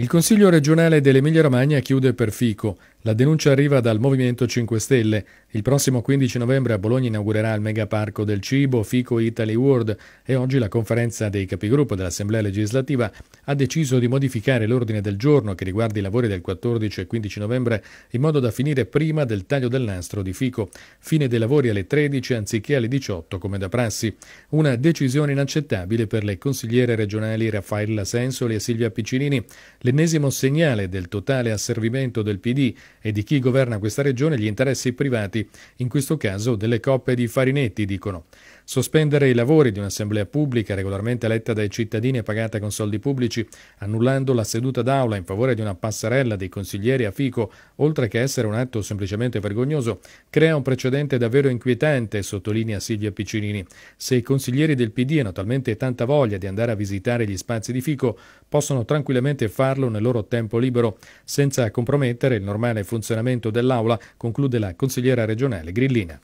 Il Consiglio regionale dell'Emilia Romagna chiude per Fico. La denuncia arriva dal Movimento 5 Stelle. Il prossimo 15 novembre a Bologna inaugurerà il megaparco del cibo Fico Italy World e oggi la conferenza dei capigruppo dell'Assemblea legislativa ha deciso di modificare l'ordine del giorno che riguarda i lavori del 14 e 15 novembre in modo da finire prima del taglio del nastro di Fico. Fine dei lavori alle 13 anziché alle 18 come da prassi. Una decisione inaccettabile per le consigliere regionali Raffaella Sensoli e Silvia Piccinini. L'ennesimo segnale del totale asservimento del PD e di chi governa questa regione gli interessi privati, in questo caso delle coppe di Farinetti, dicono sospendere i lavori di un'assemblea pubblica regolarmente eletta dai cittadini e pagata con soldi pubblici, annullando la seduta d'aula in favore di una passerella dei consiglieri a fico, oltre che essere un atto semplicemente vergognoso, crea un precedente davvero inquietante, sottolinea Silvia Piccinini. Se i consiglieri del PD hanno talmente tanta voglia di andare a visitare gli spazi di fico, possono tranquillamente farlo nel loro tempo libero, senza compromettere il normale funzionamento dell'aula, conclude la consigliera regionale Grillina.